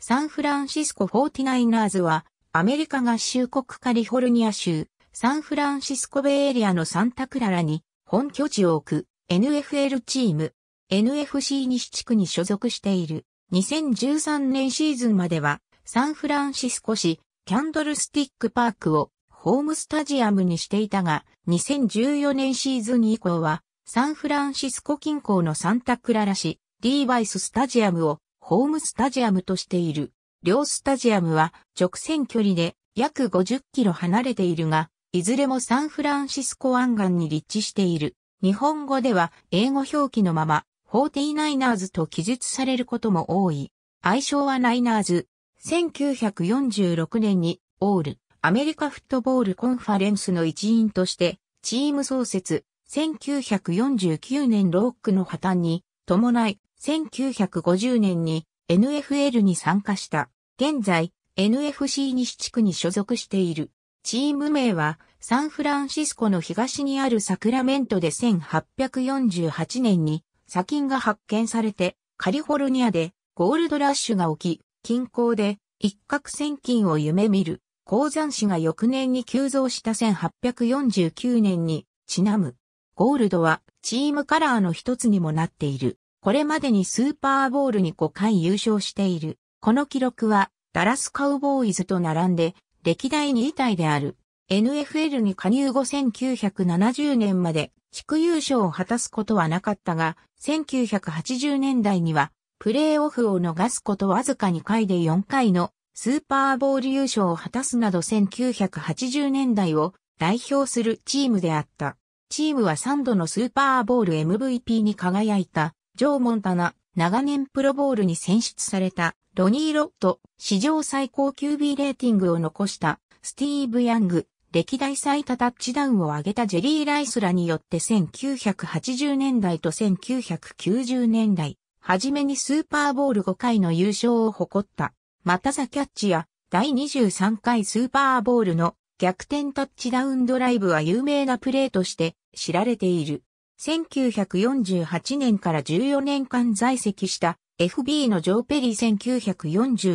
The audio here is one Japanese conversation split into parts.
サンフランシスコ 49ers は、アメリカ合衆国カリフォルニア州、サンフランシスコベイエリアのサンタクララに本拠地を置く NFL チーム、NFC 西地区に所属している。2013年シーズンまでは、サンフランシスコ市、キャンドルスティックパークをホームスタジアムにしていたが、2014年シーズン以降は、サンフランシスコ近郊のサンタクララ市、リーバイススタジアムをホームスタジアムとしている。両スタジアムは直線距離で約50キロ離れているが、いずれもサンフランシスコ湾岸に立地している。日本語では英語表記のまま、49ers と記述されることも多い。愛称はナイナーズ。1946年にオールアメリカフットボールコンファレンスの一員としてチーム創設1949年ロックの破綻に伴い1950年に NFL に参加した。現在、NFC 西地区に所属している。チーム名は、サンフランシスコの東にあるサクラメントで1848年に砂金が発見されて、カリフォルニアでゴールドラッシュが起き、近郊で一攫千金を夢見る鉱山市が翌年に急増した1849年にちなむ。ゴールドはチームカラーの一つにもなっている。これまでにスーパーボウルに5回優勝している。この記録は、ダラスカウボーイズと並んで、歴代2位体である。NFL に加入後1970年まで地区優勝を果たすことはなかったが、1980年代にはプレーオフを逃すことわずか2回で4回のスーパーボール優勝を果たすなど1980年代を代表するチームであった。チームは3度のスーパーボール MVP に輝いたジョー・モンタナ、長年プロボールに選出された、ロニー・ロット、史上最高 QB レーティングを残した、スティーブ・ヤング、歴代最多タッチダウンを上げたジェリー・ライスらによって1980年代と1990年代、はじめにスーパーボール5回の優勝を誇った、またザ・キャッチや、第23回スーパーボールの逆転タッチダウンドライブは有名なプレーとして知られている。1948年から14年間在籍した FB のジョー・ペリー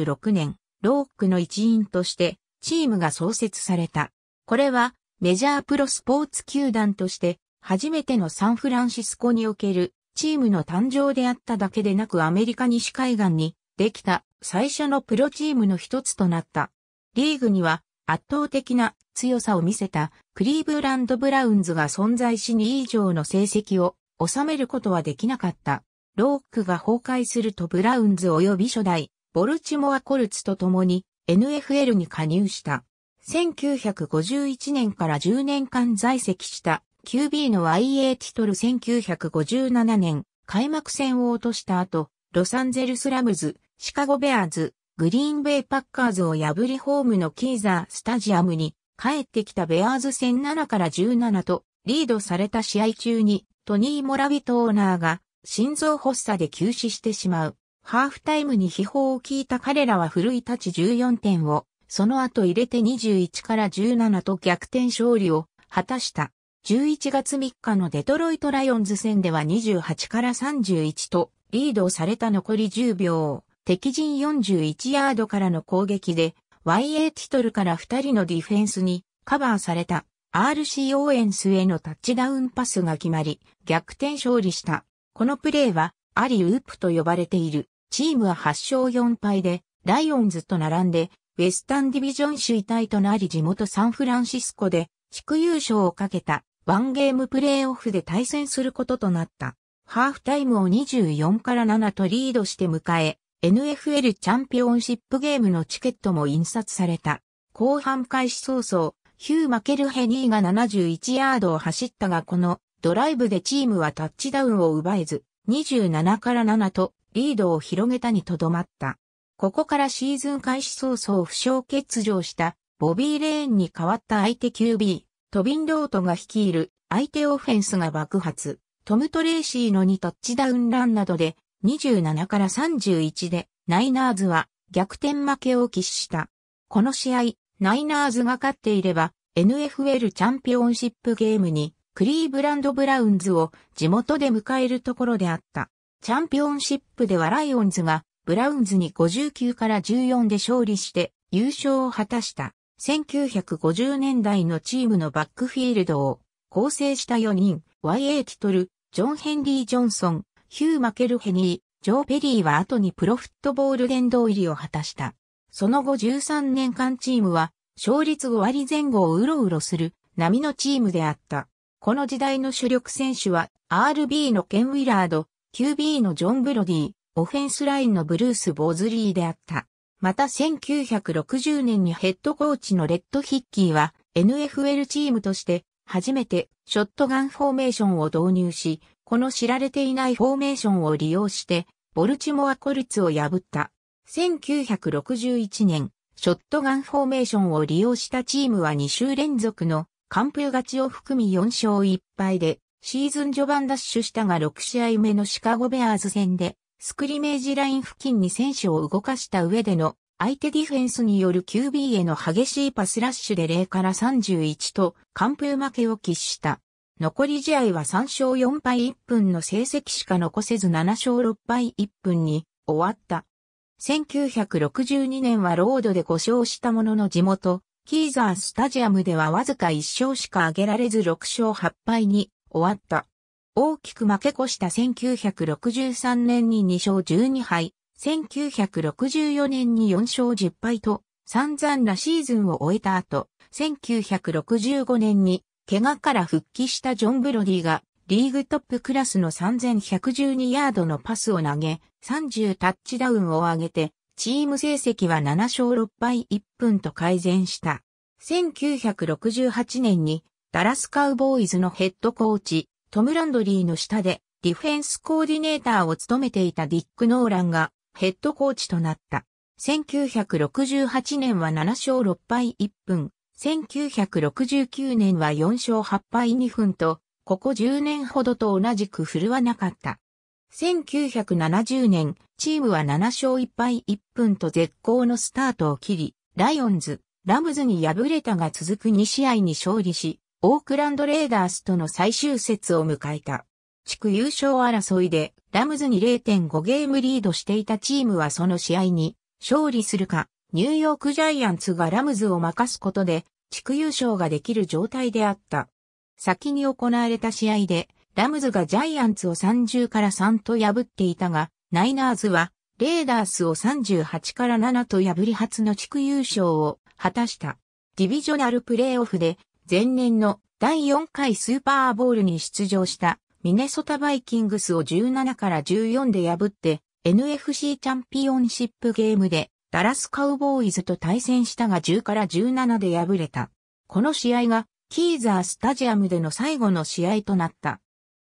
1946年、ロークの一員としてチームが創設された。これはメジャープロスポーツ球団として初めてのサンフランシスコにおけるチームの誕生であっただけでなくアメリカ西海岸にできた最初のプロチームの一つとなった。リーグには圧倒的な強さを見せたクリーブランド・ブラウンズが存在し2以上の成績を収めることはできなかった。ロークが崩壊するとブラウンズ及び初代、ボルチモア・コルツと共に NFL に加入した。1951年から10年間在籍した QB の IA ティトル1957年開幕戦を落とした後、ロサンゼルスラムズ、シカゴベアーズ、グリーンベイパッカーズを破りホームのキーザースタジアムに帰ってきたベアーズ戦7から17とリードされた試合中にトニー・モラビトオーナーが心臓発作で急死してしまう。ハーフタイムに秘宝を聞いた彼らは奮い立ち14点を、その後入れて21から17と逆転勝利を果たした。11月3日のデトロイトライオンズ戦では28から31とリードされた残り10秒、敵陣41ヤードからの攻撃で YA ティトルから2人のディフェンスにカバーされた RC オーエンスへのタッチダウンパスが決まり、逆転勝利した。このプレーはアリウープと呼ばれている。チームは8勝4敗で、ライオンズと並んで、ウェスタンディビジョン首位タイとなり地元サンフランシスコで、地区優勝をかけた、ワンゲームプレーオフで対戦することとなった。ハーフタイムを24から7とリードして迎え、NFL チャンピオンシップゲームのチケットも印刷された。後半開始早々、ヒュー・マケルヘニーが71ヤードを走ったがこのドライブでチームはタッチダウンを奪えず、27から7とリードを広げたにとどまった。ここからシーズン開始早々負傷欠場したボビー・レーンに代わった相手 QB、トビン・ロートが率いる相手オフェンスが爆発、トム・トレーシーの2タッチダウンランなどで27から31でナイナーズは逆転負けを喫した。この試合、ナイナーズが勝っていれば NFL チャンピオンシップゲームにクリーブランド・ブラウンズを地元で迎えるところであった。チャンピオンシップではライオンズがブラウンズに59から14で勝利して優勝を果たした。1950年代のチームのバックフィールドを構成した4人、YA ティトル、ジョン・ヘンリー・ジョンソン、ヒュー・マケルヘニー、ジョー・ペリーは後にプロフットボール殿堂入りを果たした。その後13年間チームは、勝率5割前後をうろうろする、波のチームであった。この時代の主力選手は、RB のケン・ウィラード、QB のジョン・ブロディ、オフェンスラインのブルース・ボーズリーであった。また1960年にヘッドコーチのレッド・ヒッキーは NFL チームとして初めてショットガンフォーメーションを導入し、この知られていないフォーメーションを利用して、ボルチモアコルツを破った。1961年、ショットガンフォーメーションを利用したチームは2週連続の完封勝ちを含み4勝1敗で、シーズン序盤ダッシュしたが6試合目のシカゴベアーズ戦で、スクリメージライン付近に選手を動かした上での相手ディフェンスによる QB への激しいパスラッシュで0から31と完封負けを喫した。残り試合は3勝4敗1分の成績しか残せず7勝6敗1分に終わった。1962年はロードで5勝したものの地元、キーザースタジアムではわずか1勝しか挙げられず6勝8敗に終わった。大きく負け越した1963年に2勝12敗、1964年に4勝10敗と散々なシーズンを終えた後、1965年に怪我から復帰したジョン・ブロディがリーグトップクラスの3112ヤードのパスを投げ、30タッチダウンを上げて、チーム成績は7勝6敗1分と改善した。1968年にダラスカウボーイズのヘッドコーチ、トム・ランドリーの下でディフェンスコーディネーターを務めていたディック・ノーランがヘッドコーチとなった。1968年は7勝6敗1分、1969年は4勝8敗2分と、ここ10年ほどと同じく振るわなかった。1970年、チームは7勝1敗1分と絶好のスタートを切り、ライオンズ、ラムズに敗れたが続く2試合に勝利し、オークランドレーダースとの最終節を迎えた。地区優勝争いで、ラムズに0.5ゲームリードしていたチームはその試合に勝利するか、ニューヨークジャイアンツがラムズを任すことで地区優勝ができる状態であった。先に行われた試合で、ラムズがジャイアンツを30から3と破っていたが、ナイナーズは、レーダースを38から7と破り初の地区優勝を果たした。ディビジョナルプレイオフで、前年の第4回スーパーボールに出場したミネソタバイキングスを17から14で破って NFC チャンピオンシップゲームでダラスカウボーイズと対戦したが10から17で敗れた。この試合がキーザースタジアムでの最後の試合となった。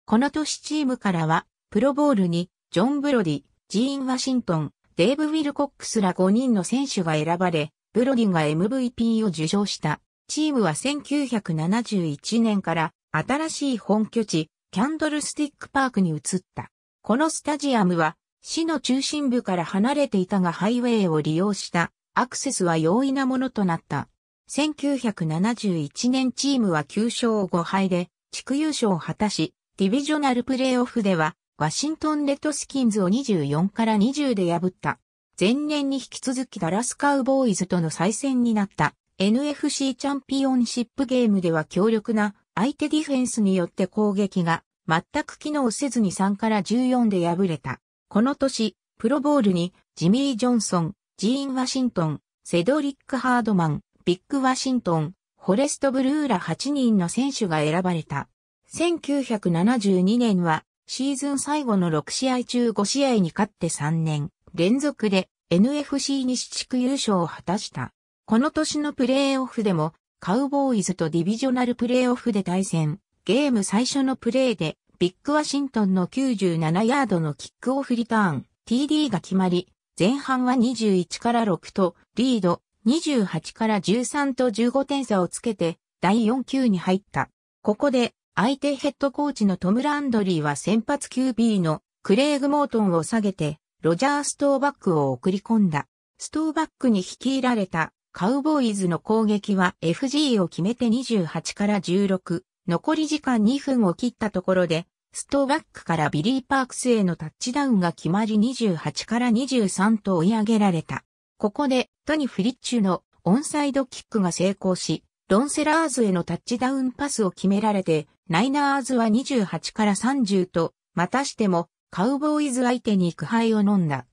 この年チームからは、プロボールに、ジョン・ブロディ、ジーン・ワシントン、デーブ・ウィルコックスら5人の選手が選ばれ、ブロディが MVP を受賞した。チームは1971年から新しい本拠地、キャンドルスティックパークに移った。このスタジアムは市の中心部から離れていたがハイウェイを利用したアクセスは容易なものとなった。1971年チームは9勝5敗で地区優勝を果たし、ディビジョナルプレイオフではワシントンレッドスキンズを24から20で破った。前年に引き続きダラスカウボーイズとの再戦になった NFC チャンピオンシップゲームでは強力な相手ディフェンスによって攻撃が全く機能せずに3から14で敗れた。この年、プロボールに、ジミー・ジョンソン、ジーン・ワシントン、セドリック・ハードマン、ビッグ・ワシントン、フォレスト・ブルーら8人の選手が選ばれた。1972年は、シーズン最後の6試合中5試合に勝って3年、連続で NFC 西地区優勝を果たした。この年のプレーオフでも、カウボーイズとディビジョナルプレーオフで対戦、ゲーム最初のプレーで、ビッグワシントンの97ヤードのキックオフリターン、TD が決まり、前半は21から6と、リード28から13と15点差をつけて、第4球に入った。ここで、相手ヘッドコーチのトム・ランドリーは先発 QB のクレイグ・モートンを下げて、ロジャー・ストーバックを送り込んだ。ストーバックに率いられたカウボーイズの攻撃は FG を決めて28から16、残り時間2分を切ったところで、ストーバックからビリー・パークスへのタッチダウンが決まり28から23と追い上げられた。ここで、トニ・フリッチュのオンサイドキックが成功し、ロンセラーズへのタッチダウンパスを決められて、ナイナーズは28から30と、またしても、カウボーイズ相手に苦杯を飲んだ。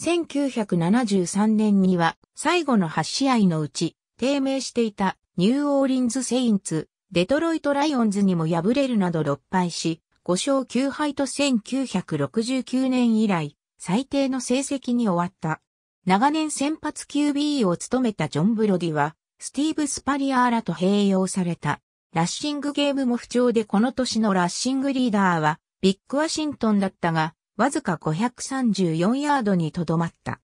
1973年には、最後の8試合のうち、低迷していたニューオーリンズ・セインツ、デトロイトライオンズにも敗れるなど6敗し、5勝9敗と1969年以来、最低の成績に終わった。長年先発 QB を務めたジョン・ブロディは、スティーブ・スパリアーラと併用された。ラッシングゲームも不調でこの年のラッシングリーダーは、ビッグ・ワシントンだったが、わずか534ヤードにとどまった。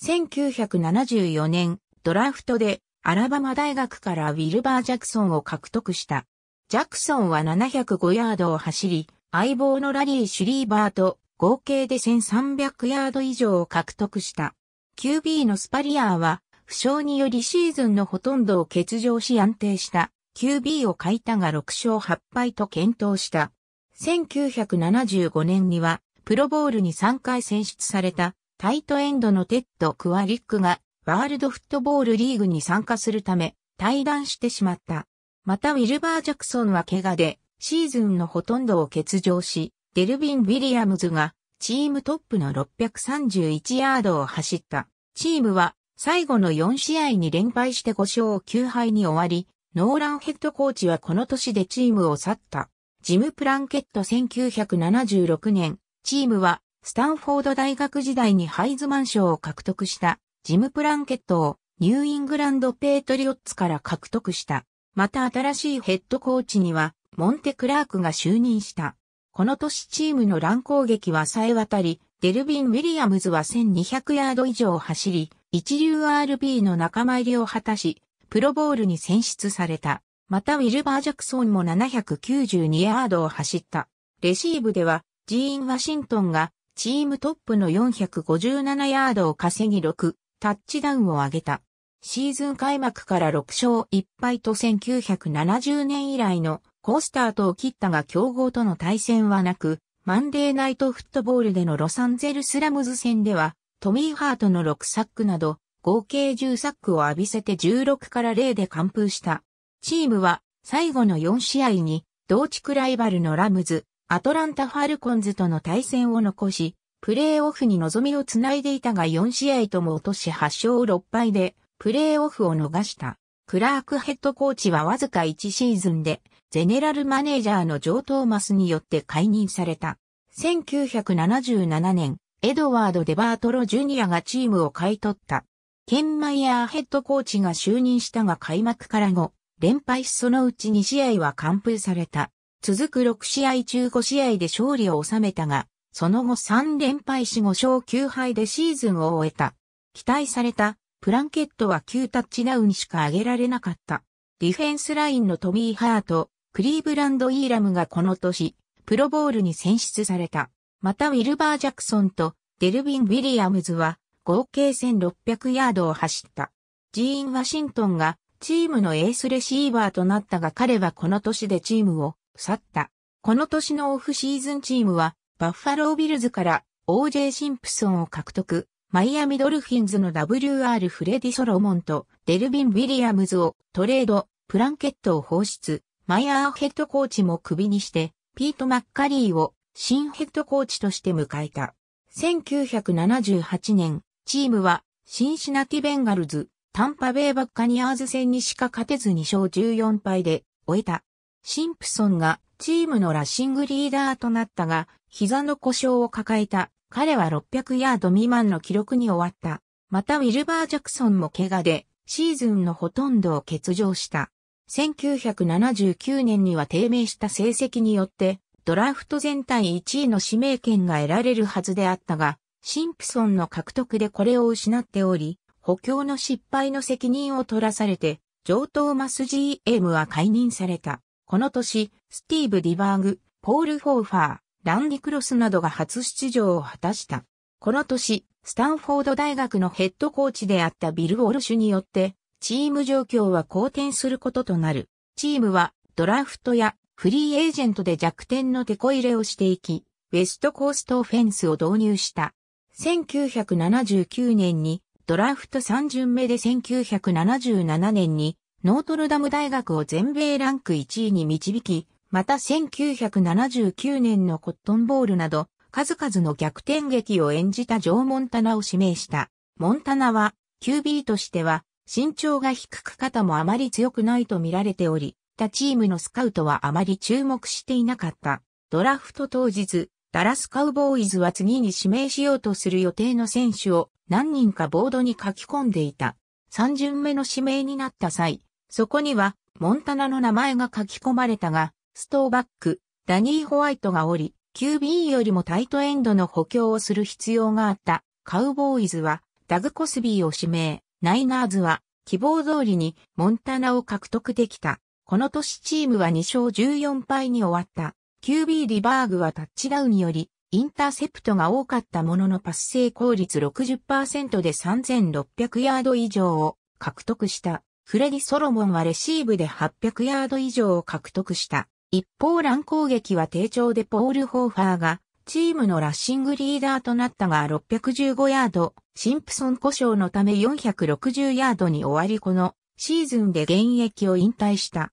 1974年、ドラフトでアラバマ大学からウィルバー・ジャクソンを獲得した。ジャクソンは705ヤードを走り、相棒のラリー・シュリーバーと合計で1300ヤード以上を獲得した。QB のスパリアーは、負傷によりシーズンのほとんどを欠場し安定した QB を欠いたが6勝8敗と検討した。1975年にはプロボールに3回選出されたタイトエンドのテッド・クワリックがワールドフットボールリーグに参加するため、退団してしまった。またウィルバー・ジャクソンは怪我で、シーズンのほとんどを欠場し、デルビン・ウィリアムズがチームトップの631ヤードを走った。チームは最後の4試合に連敗して5勝9敗に終わり、ノーランヘッドコーチはこの年でチームを去った。ジム・プランケット1976年、チームはスタンフォード大学時代にハイズマン賞を獲得したジム・プランケットをニューイングランド・ペートリオッツから獲得した。また新しいヘッドコーチには、モンテ・クラークが就任した。この年チームの乱攻撃は冴え渡り、デルビン・ウィリアムズは1200ヤード以上走り、一流 RB の仲間入りを果たし、プロボールに選出された。またウィルバー・ジャクソンも792ヤードを走った。レシーブでは、ジーン・ワシントンがチームトップの457ヤードを稼ぎ6、タッチダウンを挙げた。シーズン開幕から6勝1敗と1970年以来のコースタートを切ったが競合との対戦はなく、マンデーナイトフットボールでのロサンゼルスラムズ戦では、トミー・ハートの6サックなど、合計10サックを浴びせて16から0で完封した。チームは、最後の4試合に、同地区ライバルのラムズ、アトランタ・ファルコンズとの対戦を残し、プレーオフに望みをつないでいたが4試合とも落とし8勝6敗で、プレーオフを逃した。クラークヘッドコーチはわずか1シーズンで、ゼネラルマネージャーのジョー・トーマスによって解任された。1977年、エドワード・デバートロ・ジュニアがチームを買い取った。ケンマイヤーヘッドコーチが就任したが開幕から後、連敗しそのうち2試合は完封された。続く6試合中5試合で勝利を収めたが、その後3連敗し5勝9敗でシーズンを終えた。期待されたプランケットは9タッチダウンしか上げられなかった。ディフェンスラインのトミー・ハート、クリーブランド・イーラムがこの年、プロボールに選出された。またウィルバー・ジャクソンとデルビン・ウィリアムズは合計1600ヤードを走った。ジーン・ワシントンがチームのエースレシーバーとなったが彼はこの年でチームを去った。この年のオフシーズンチームはバッファロービルズから OJ シンプソンを獲得、マイアミドルフィンズの WR フレディ・ソロモンとデルビン・ウィリアムズをトレード、プランケットを放出、マイアーヘッドコーチも首にして、ピート・マッカリーを新ヘッドコーチとして迎えた。1978年、チームはシンシナティ・ベンガルズ、タンパベイ・バッカニアーズ戦にしか勝てず2勝14敗で終えた。シンプソンがチームのラッシングリーダーとなったが、膝の故障を抱えた。彼は600ヤード未満の記録に終わった。またウィルバー・ジャクソンも怪我で、シーズンのほとんどを欠場した。1979年には低迷した成績によって、ドラフト全体1位の指名権が得られるはずであったが、シンプソンの獲得でこれを失っており、補強の失敗の責任を取らされて、トーマス GM は解任された。この年、スティーブ・ディバーグ、ポール・フォーファー、ランディクロスなどが初出場を果たした。この年、スタンフォード大学のヘッドコーチであったビル・ウォルシュによって、チーム状況は好転することとなる。チームはドラフトやフリーエージェントで弱点のテこ入れをしていき、ウェストコーストオフェンスを導入した。1979年にドラフト3巡目で1977年にノートルダム大学を全米ランク1位に導き、また1979年のコットンボールなど、数々の逆転劇を演じたジョー・モンタナを指名した。モンタナは、QB としては、身長が低く肩もあまり強くないと見られており、他チームのスカウトはあまり注目していなかった。ドラフト当日、ダラスカウボーイズは次に指名しようとする予定の選手を何人かボードに書き込んでいた。三巡目の指名になった際、そこにはモンタナの名前が書き込まれたが、ストーバック、ダニー・ホワイトがおり、QB よりもタイトエンドの補強をする必要があった。カウボーイズはダグ・コスビーを指名、ナイナーズは希望通りにモンタナを獲得できた。この年チームは2勝14敗に終わった。QB リバーグはタッチダウンにより、インターセプトが多かったもののパス成功率60%で3600ヤード以上を獲得した。フレディ・ソロモンはレシーブで800ヤード以上を獲得した。一方乱攻撃は低調でポール・ホーファーがチームのラッシングリーダーとなったが615ヤード、シンプソン故障のため460ヤードに終わりこのシーズンで現役を引退した。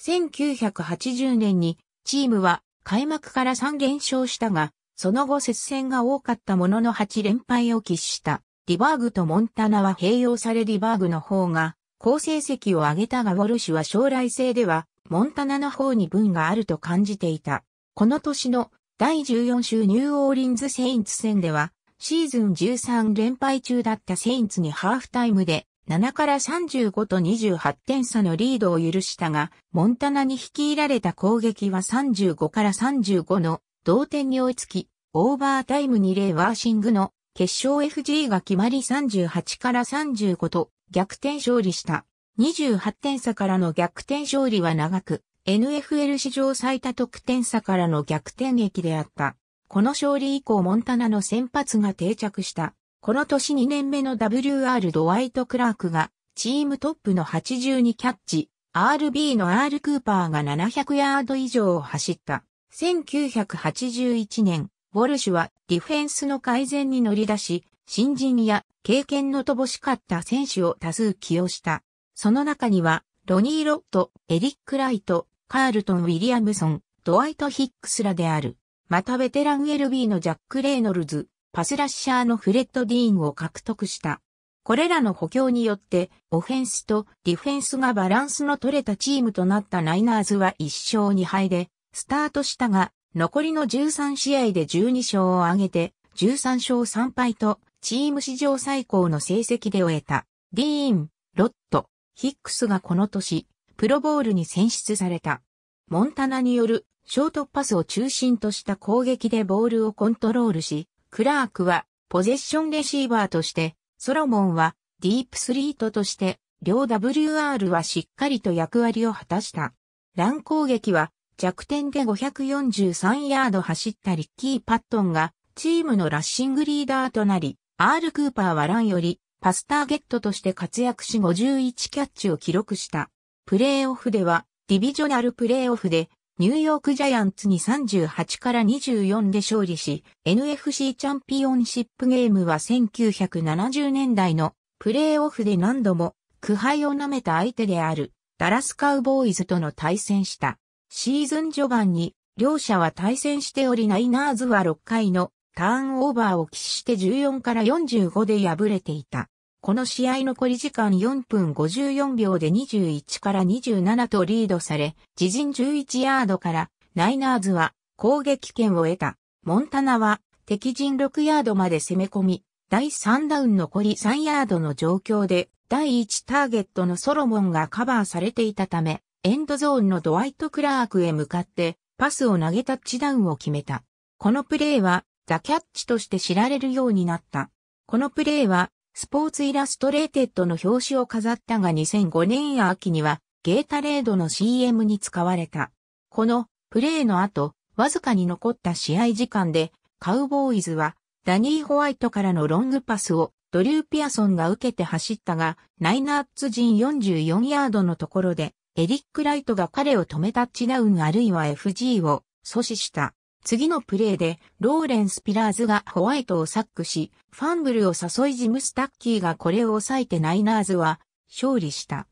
1980年にチームは開幕から3連勝したが、その後接戦が多かったものの8連敗を喫した。ディバーグとモンタナは併用されディバーグの方が好成績を上げたがウォルシュは将来性ではモンタナの方に分があると感じていた。この年の第14週ニューオーリンズ・セインツ戦では、シーズン13連敗中だったセインツにハーフタイムで7から35と28点差のリードを許したが、モンタナに率いられた攻撃は35から35の同点に追いつき、オーバータイム2ーワーシングの決勝 FG が決まり38から35と逆転勝利した。28点差からの逆転勝利は長く、NFL 史上最多得点差からの逆転劇であった。この勝利以降モンタナの先発が定着した。この年2年目の WR ドワイト・クラークがチームトップの82キャッチ、RB の R クーパーが700ヤード以上を走った。1981年、ウォルシュはディフェンスの改善に乗り出し、新人や経験の乏しかった選手を多数起用した。その中には、ロニー・ロット、エリック・ライト、カールトン・ウィリアムソン、ドワイト・ヒックスらである。またベテラン LB のジャック・レイノルズ、パスラッシャーのフレッド・ディーンを獲得した。これらの補強によって、オフェンスとディフェンスがバランスの取れたチームとなったナイナーズは1勝2敗で、スタートしたが、残りの13試合で12勝を挙げて、13勝3敗と、チーム史上最高の成績で終えた。ディーン、ロット、ヒックスがこの年、プロボールに選出された。モンタナによるショートパスを中心とした攻撃でボールをコントロールし、クラークはポゼッションレシーバーとして、ソロモンはディープスリートとして、両 WR はしっかりと役割を果たした。ラン攻撃は弱点で543ヤード走ったリッキー・パットンがチームのラッシングリーダーとなり、R・ クーパーはランよりパスターゲットとして活躍し51キャッチを記録した。プレーオフでは、ディビジョナルプレーオフで、ニューヨークジャイアンツに38から24で勝利し、NFC チャンピオンシップゲームは1970年代のプレーオフで何度も苦杯を舐めた相手であるダラスカウボーイズとの対戦した。シーズン序盤に両者は対戦しておりナイナーズは6回のターンオーバーを喫して14から45で敗れていた。この試合残り時間4分54秒で21から27とリードされ、自陣11ヤードからナイナーズは攻撃権を得た。モンタナは敵陣6ヤードまで攻め込み、第3ダウン残り3ヤードの状況で、第1ターゲットのソロモンがカバーされていたため、エンドゾーンのドワイト・クラークへ向かってパスを投げタッチダウンを決めた。このプレーはザ・キャッチとして知られるようになった。このプレーは、スポーツイラストレーテッドの表紙を飾ったが2005年秋には、ゲータレードの CM に使われた。このプレーの後、わずかに残った試合時間で、カウボーイズは、ダニー・ホワイトからのロングパスをドリュー・ピアソンが受けて走ったが、ナイナーツ陣44ヤードのところで、エリック・ライトが彼を止めタッチダウンあるいは FG を阻止した。次のプレーで、ローレンス・ピラーズがホワイトをサックし、ファンブルを誘いジム・スタッキーがこれを抑えてナイナーズは勝利した。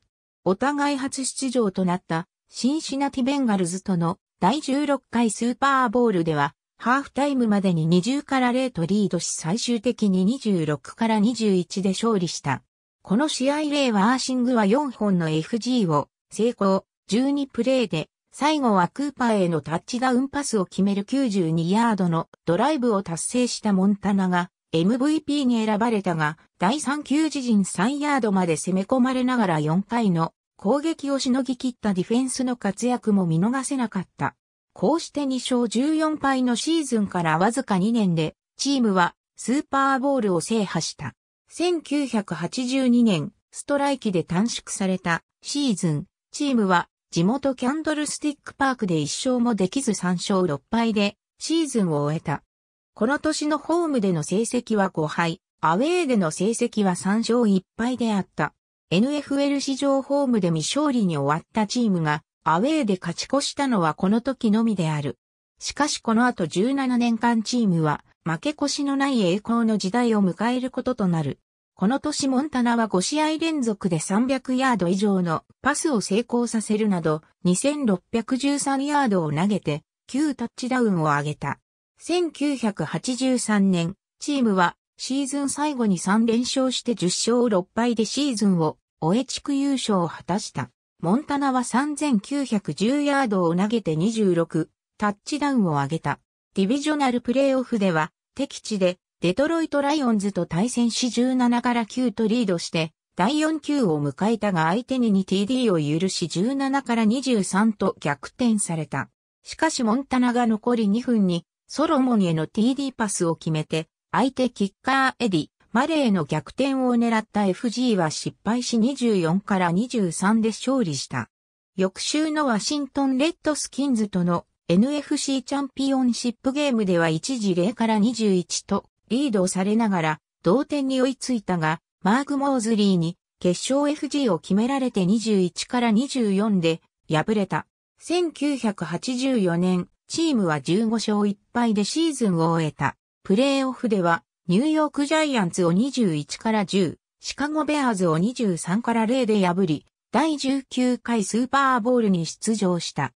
お互い初出場となったシンシナティ・ベンガルズとの第16回スーパーボールでは、ハーフタイムまでに20から0とリードし最終的に26から21で勝利した。この試合例はアーシングは4本の FG を成功、12プレーで最後はクーパーへのタッチダウンパスを決める92ヤードのドライブを達成したモンタナが MVP に選ばれたが、第3球自陣3ヤードまで攻め込まれながら4回の攻撃をしのぎ切ったディフェンスの活躍も見逃せなかった。こうして2勝14敗のシーズンからわずか2年で、チームはスーパーボールを制覇した。1982年、ストライキで短縮されたシーズン、チームは地元キャンドルスティックパークで1勝もできず3勝6敗でシーズンを終えた。この年のホームでの成績は5敗、アウェーでの成績は3勝1敗であった。NFL 史上ホームで未勝利に終わったチームがアウェーで勝ち越したのはこの時のみである。しかしこの後17年間チームは負け越しのない栄光の時代を迎えることとなる。この年モンタナは5試合連続で300ヤード以上のパスを成功させるなど、2613ヤードを投げて、9タッチダウンを挙げた。1983年、チームはシーズン最後に3連勝して10勝6敗でシーズンを終え地区優勝を果たした。モンタナは3910ヤードを投げて26タッチダウンを挙げた。ディビジョナルプレイオフでは敵地でデトロイト・ライオンズと対戦し17から9とリードして、第4球を迎えたが相手に 2TD を許し17から23と逆転された。しかしモンタナが残り2分にソロモンへの TD パスを決めて、相手キッカーエディ、マレーの逆転を狙った FG は失敗し24から23で勝利した。翌週のワシントンレッドスキンズとの NFC チャンピオンシップゲームでは一時0から21とリードされながら同点に追いついたが、マーク・モーズリーに決勝 FG を決められて21から24で敗れた。1984年、チームは15勝1敗でシーズンを終えた。プレーオフでは、ニューヨークジャイアンツを21から10、シカゴベアーズを23から0で破り、第19回スーパーボールに出場した。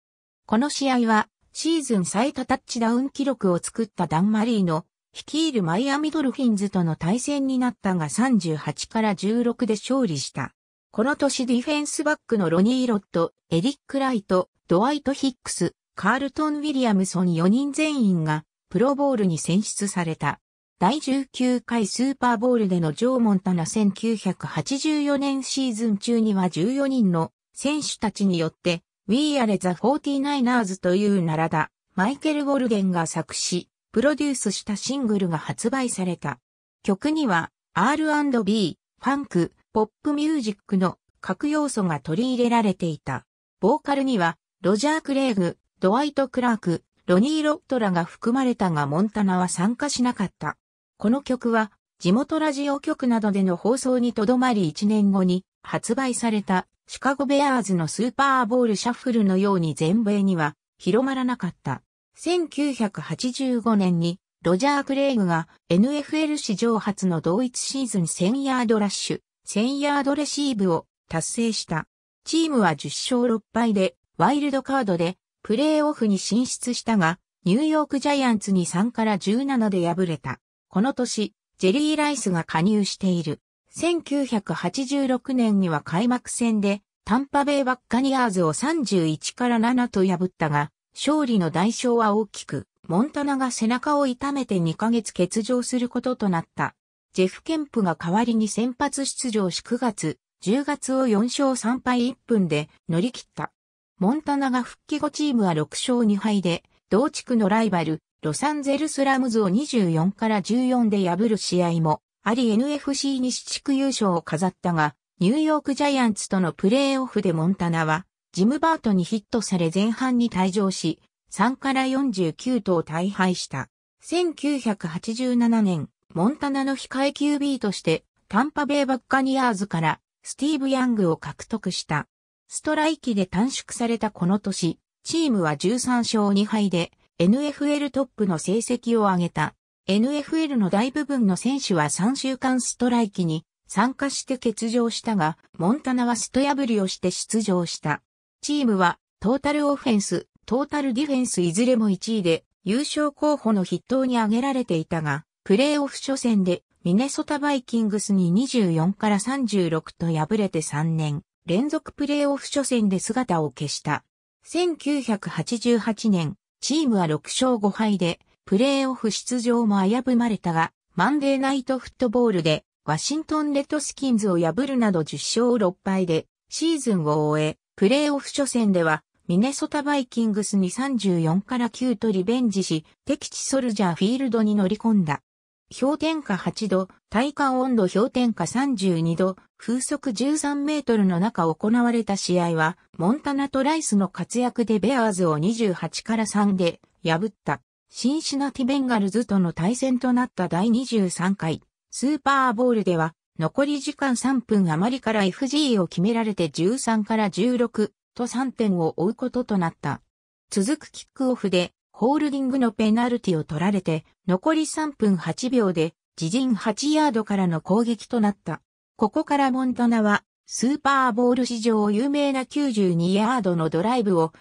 この試合は、シーズン最多タッチダウン記録を作ったダンマリーの率いるマイアミドルフィンズとの対戦になったが38から16で勝利した。この年ディフェンスバックのロニー・ロッド、エリック・ライト、ドワイト・ヒックス、カールトン・ウィリアムソン4人全員がプロボールに選出された。第19回スーパーボールでのジョー・モンタナ1984年シーズン中には14人の選手たちによって We Are the 49ers というならだ、マイケル・ウォルゲンが作詞、プロデュースしたシングルが発売された。曲には R&B、ファンク、ポップミュージックの各要素が取り入れられていた。ボーカルにはロジャー・クレイグ、ドワイト・クラーク、ロニー・ロットラが含まれたがモンタナは参加しなかった。この曲は地元ラジオ局などでの放送にとどまり1年後に発売されたシカゴベアーズのスーパーボールシャッフルのように全米には広まらなかった。1985年にロジャー・クレイグが NFL 史上初の同一シーズン1000ヤードラッシュ、1000ヤードレシーブを達成した。チームは10勝6敗でワイルドカードでプレーオフに進出したが、ニューヨークジャイアンツに3から17で敗れた。この年、ジェリー・ライスが加入している。1986年には開幕戦で、タンパベイ・バッカニアーズを31から7と破ったが、勝利の代償は大きく、モンタナが背中を痛めて2ヶ月欠場することとなった。ジェフ・ケンプが代わりに先発出場し9月、10月を4勝3敗1分で乗り切った。モンタナが復帰後チームは6勝2敗で、同地区のライバル、ロサンゼルスラムズを24から14で破る試合も、あり NFC 西地区優勝を飾ったが、ニューヨークジャイアンツとのプレーオフでモンタナは、ジムバートにヒットされ前半に退場し、3から49頭大敗した。1987年、モンタナの控え QB として、タンパベイバッカニアーズからスティーブ・ヤングを獲得した。ストライキで短縮されたこの年、チームは13勝2敗で NFL トップの成績を上げた。NFL の大部分の選手は3週間ストライキに参加して欠場したが、モンタナはスト破りをして出場した。チームは、トータルオフェンス、トータルディフェンスいずれも1位で、優勝候補の筆頭に挙げられていたが、プレーオフ初戦で、ミネソタバイキングスに24から36と敗れて3年、連続プレーオフ初戦で姿を消した。1988年、チームは6勝5敗で、プレーオフ出場も危ぶまれたが、マンデーナイトフットボールで、ワシントンレッドスキンズを破るなど10勝6敗で、シーズンを終え、プレーオフ初戦では、ミネソタバイキングスに34から9とリベンジし、敵地ソルジャーフィールドに乗り込んだ。氷点下8度、体感温度氷点下32度、風速13メートルの中行われた試合は、モンタナとライスの活躍でベアーズを28から3で破った、シンシナティベンガルズとの対戦となった第23回、スーパーボールでは、残り時間3分余りから FG を決められて13から16と3点を追うこととなった。続くキックオフでホールディングのペナルティを取られて残り3分8秒で自陣8ヤードからの攻撃となった。ここからモンタナはスーパーボール史上有名な92ヤードのドライブを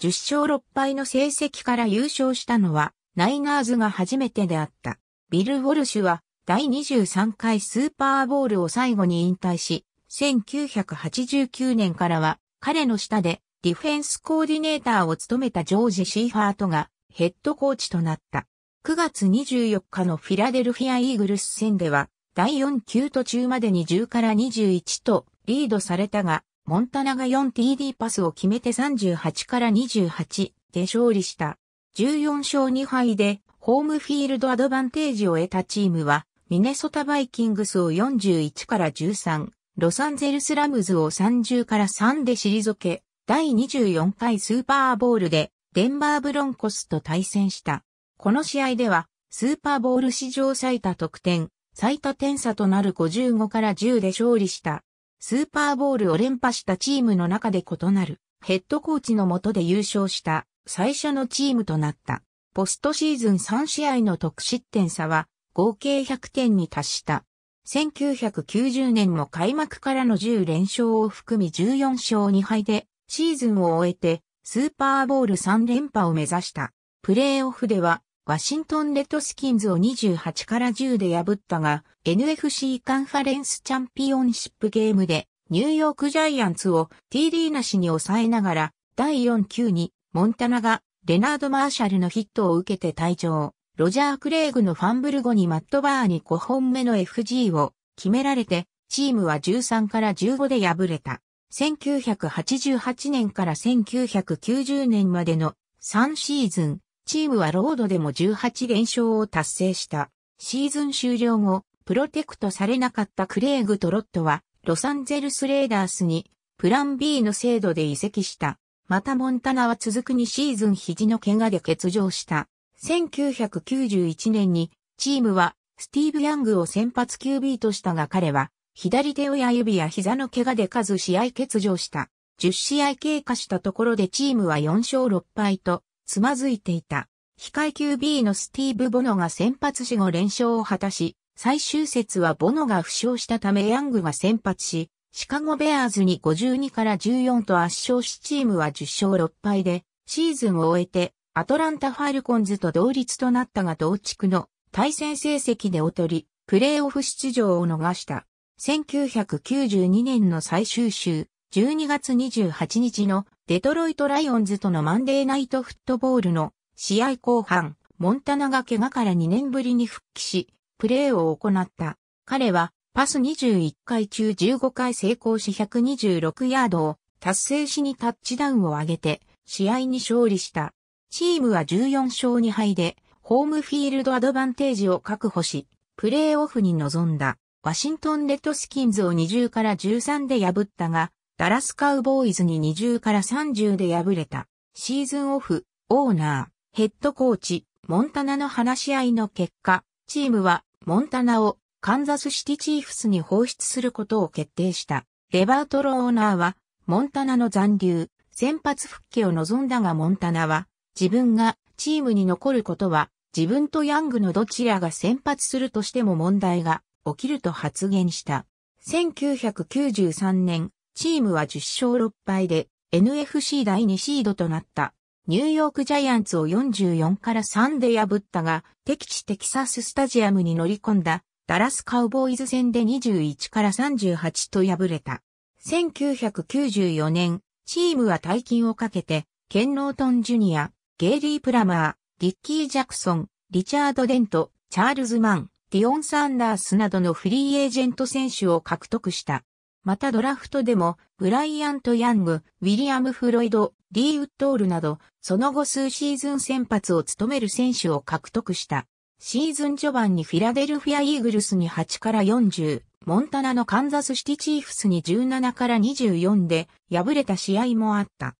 10勝6敗の成績から優勝したのはナイナーズが初めてであった。ビル・ウォルシュは第23回スーパーボールを最後に引退し、1989年からは彼の下でディフェンスコーディネーターを務めたジョージ・シーファートがヘッドコーチとなった。9月24日のフィラデルフィア・イーグルス戦では第4級途中までに10から21とリードされたが、モンタナが 4TD パスを決めて38から28で勝利した。14勝2敗でホームフィールドアドバンテージを得たチームはミネソタバイキングスを41から13、ロサンゼルスラムズを30から3で退け、第24回スーパーボールでデンバーブロンコスと対戦した。この試合では、スーパーボール史上最多得点、最多点差となる55から10で勝利した。スーパーボールを連覇したチームの中で異なる、ヘッドコーチの下で優勝した最初のチームとなった。ポストシーズン3試合の得失点差は合計100点に達した。1990年も開幕からの10連勝を含み14勝2敗でシーズンを終えてスーパーボール3連覇を目指した。プレーオフではワシントンレッドスキンズを28から10で破ったが NFC カンファレンスチャンピオンシップゲームでニューヨークジャイアンツを TD なしに抑えながら第4球にモンタナがレナード・マーシャルのヒットを受けて退場。ロジャー・クレイグのファンブル後にマット・バーに5本目の FG を決められて、チームは13から15で敗れた。1988年から1990年までの3シーズン、チームはロードでも18連勝を達成した。シーズン終了後、プロテクトされなかったクレイグとロットは、ロサンゼルスレーダースに、プラン B の制度で移籍した。またモンタナは続く2シーズン肘の怪我で欠場した。1991年にチームはスティーブ・ヤングを先発 QB としたが彼は左手親指や膝の怪我で数試合欠場した。10試合経過したところでチームは4勝6敗とつまずいていた。控え QB のスティーブ・ボノが先発し5連勝を果たし、最終節はボノが負傷したためヤングが先発し、シカゴベアーズに52から14と圧勝しチームは10勝6敗で、シーズンを終えてアトランタ・ファルコンズと同率となったが同地区の対戦成績で劣り、プレーオフ出場を逃した。1992年の最終週、12月28日のデトロイト・ライオンズとのマンデーナイトフットボールの試合後半、モンタナが怪我から2年ぶりに復帰し、プレーを行った。彼はパス21回中15回成功し126ヤードを達成しにタッチダウンを上げて試合に勝利した。チームは14勝2敗で、ホームフィールドアドバンテージを確保し、プレーオフに臨んだ、ワシントンレッドスキンズを20から13で破ったが、ダラスカウボーイズに20から30で敗れた。シーズンオフ、オーナー、ヘッドコーチ、モンタナの話し合いの結果、チームはモンタナをカンザスシティチーフスに放出することを決定した。レバートロオーナーは、モンタナの残留、先発復帰を望んだがモンタナは、自分がチームに残ることは、自分とヤングのどちらが先発するとしても問題が起きると発言した。1993年、チームは10勝6敗で NFC 第2シードとなった。ニューヨークジャイアンツを44から3で破ったが、敵地テキサススタジアムに乗り込んだダラスカウボーイズ戦で21から38と敗れた。1994年、チームは大金をかけて、ケンノートンジュニア、ゲイリー・プラマー、リッキー・ジャクソン、リチャード・デント、チャールズ・マン、ディオン・サンダースなどのフリーエージェント選手を獲得した。またドラフトでも、ブライアント・ヤング、ウィリアム・フロイド、リー・ウッドールなど、その後数シーズン先発を務める選手を獲得した。シーズン序盤にフィラデルフィア・イーグルスに8から40、モンタナのカンザスシティ・チーフスに17から24で敗れた試合もあった。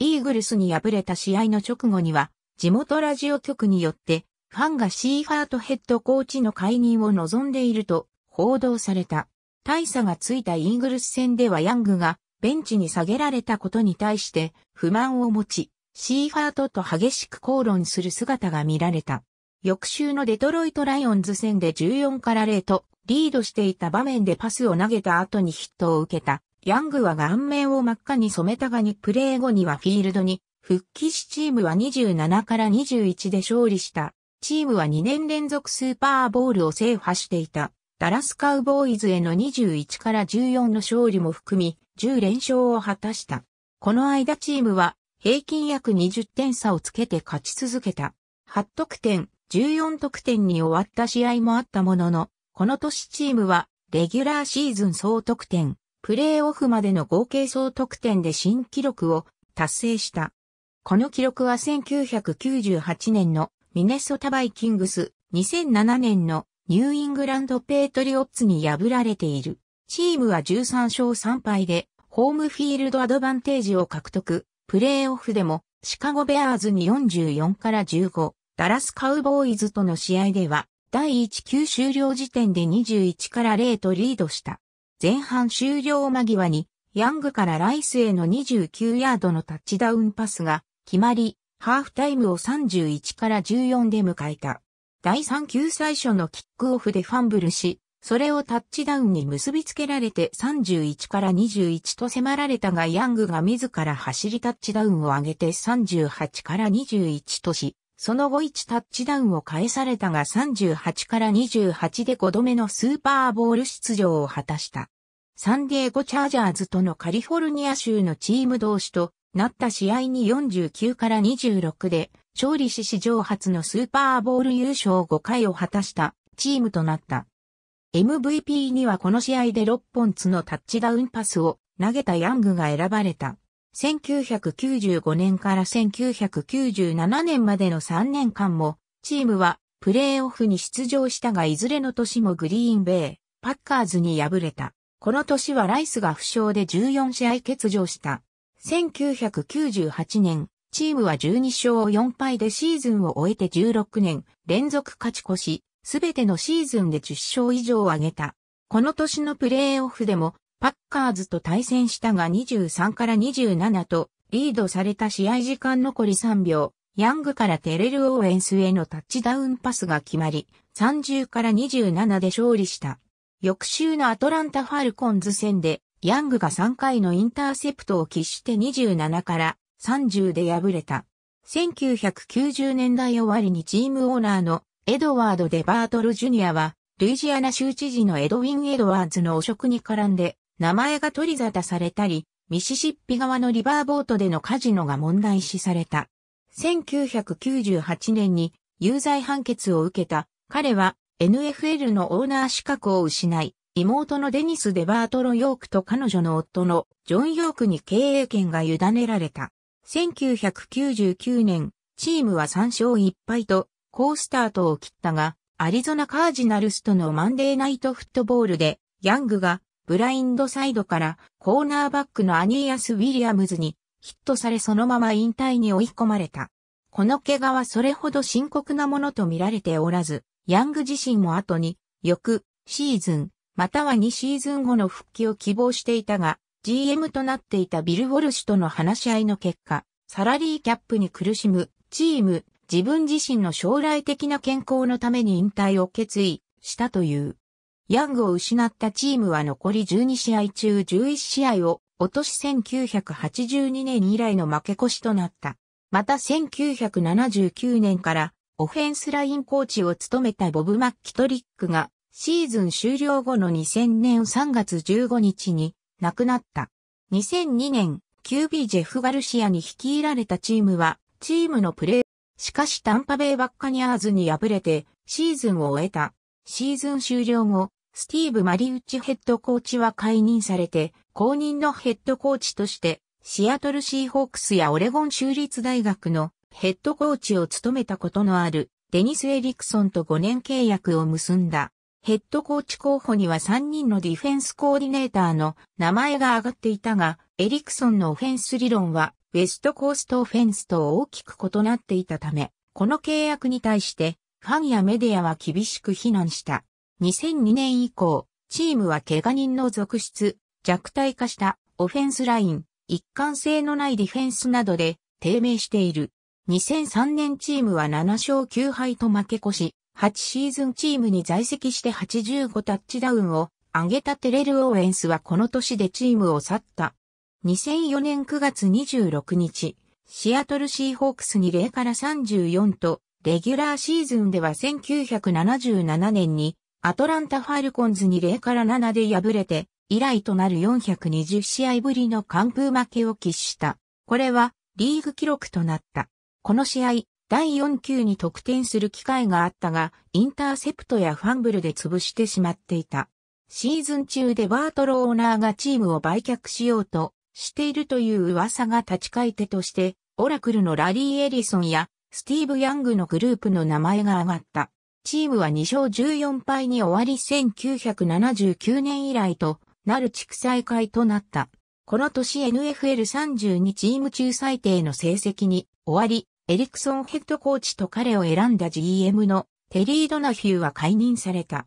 イーグルスに敗れた試合の直後には、地元ラジオ局によって、ファンがシーファートヘッドコーチの解任を望んでいると報道された。大差がついたイーグルス戦ではヤングがベンチに下げられたことに対して不満を持ち、シーファートと激しく口論する姿が見られた。翌週のデトロイトライオンズ戦で14から0とリードしていた場面でパスを投げた後にヒットを受けた。ヤングは顔面を真っ赤に染めたがにプレー後にはフィールドに復帰しチームは27から21で勝利した。チームは2年連続スーパーボールを制覇していた。ダラスカウボーイズへの21から14の勝利も含み、10連勝を果たした。この間チームは平均約20点差をつけて勝ち続けた。8得点、14得点に終わった試合もあったものの、この年チームはレギュラーシーズン総得点プレーオフまでの合計総得点で新記録を達成した。この記録は1998年のミネソタバイキングス、2007年のニューイングランドペートリオッツに破られている。チームは13勝3敗で、ホームフィールドアドバンテージを獲得。プレーオフでも、シカゴベアーズに44から15、ダラスカウボーイズとの試合では、第1球終了時点で21から0とリードした。前半終了間際に、ヤングからライスへの29ヤードのタッチダウンパスが決まり、ハーフタイムを31から14で迎えた。第3級最初のキックオフでファンブルし、それをタッチダウンに結びつけられて31から21と迫られたがヤングが自ら走りタッチダウンを上げて38から21とし、その後1タッチダウンを返されたが38から28で5度目のスーパーボール出場を果たした。サンディエゴチャージャーズとのカリフォルニア州のチーム同士となった試合に49から26で勝利し史上初のスーパーボール優勝5回を果たしたチームとなった。MVP にはこの試合で6本つのタッチダウンパスを投げたヤングが選ばれた。1995年から1997年までの3年間も、チームはプレーオフに出場したがいずれの年もグリーンベイ、パッカーズに敗れた。この年はライスが負傷で14試合欠場した。1998年、チームは12勝4敗でシーズンを終えて16年連続勝ち越し、すべてのシーズンで10勝以上を挙げた。この年のプレーオフでもパッカーズと対戦したが23から27とリードされた試合時間残り3秒、ヤングからテレル・オーエンスへのタッチダウンパスが決まり、30から27で勝利した。翌週のアトランタ・ファルコンズ戦で、ヤングが3回のインターセプトを喫して27から30で敗れた。1990年代終わりにチームオーナーのエドワード・デバートル・ジュニアは、ルイジアナ州知事のエドウィン・エドワーズの汚職に絡んで、名前が取り沙汰されたり、ミシシッピ側のリバーボートでのカジノが問題視された。1998年に有罪判決を受けた彼は NFL のオーナー資格を失い、妹のデニス・デバートロ・ヨークと彼女の夫のジョン・ヨークに経営権が委ねられた。1999年、チームは3勝1敗と好スタートを切ったが、アリゾナ・カージナルスとのマンデーナイトフットボールで、ヤングがブラインドサイドからコーナーバックのアニーアス・ウィリアムズにヒットされそのまま引退に追い込まれた。この怪我はそれほど深刻なものと見られておらず、ヤング自身も後に、翌シーズン、または2シーズン後の復帰を希望していたが、GM となっていたビル・ウォルシュとの話し合いの結果、サラリーキャップに苦しむ、チーム、自分自身の将来的な健康のために引退を決意したという。ヤングを失ったチームは残り12試合中11試合を落とし1982年以来の負け越しとなった。また1979年からオフェンスラインコーチを務めたボブ・マッキトリックがシーズン終了後の2000年3月15日に亡くなった。2002年、ビ b ジェフ・ガルシアに率いられたチームはチームのプレー、しかしタンパベイ・バッカニアーズに敗れてシーズンを終えた。シーズン終了後、スティーブ・マリウッチヘッドコーチは解任されて、後任のヘッドコーチとして、シアトルシーホークスやオレゴン州立大学のヘッドコーチを務めたことのあるデニス・エリクソンと5年契約を結んだ。ヘッドコーチ候補には3人のディフェンスコーディネーターの名前が挙がっていたが、エリクソンのオフェンス理論は、ウェストコーストオフェンスと大きく異なっていたため、この契約に対して、ファンやメディアは厳しく非難した。2002年以降、チームは怪我人の続出、弱体化したオフェンスライン、一貫性のないディフェンスなどで低迷している。2003年チームは7勝9敗と負け越し、8シーズンチームに在籍して85タッチダウンを上げたテレル・オーエンスはこの年でチームを去った。2004年9月26日、シアトルシーホークスに0から34と、レギュラーシーズンでは1977年にアトランタ・ファルコンズに0から7で敗れて、以来となる420試合ぶりの完封負けを喫した。これはリーグ記録となった。この試合、第4球に得点する機会があったが、インターセプトやファンブルで潰してしまっていた。シーズン中でバートローナーがチームを売却しようとしているという噂が立ち返ってとして、オラクルのラリー・エリソンやスティーブ・ヤングのグループの名前が挙がった。チームは2勝14敗に終わり1979年以来となる地区再開となった。この年 NFL32 チーム中最低の成績に終わり、エリクソンヘッドコーチと彼を選んだ GM のテリー・ドナヒューは解任された。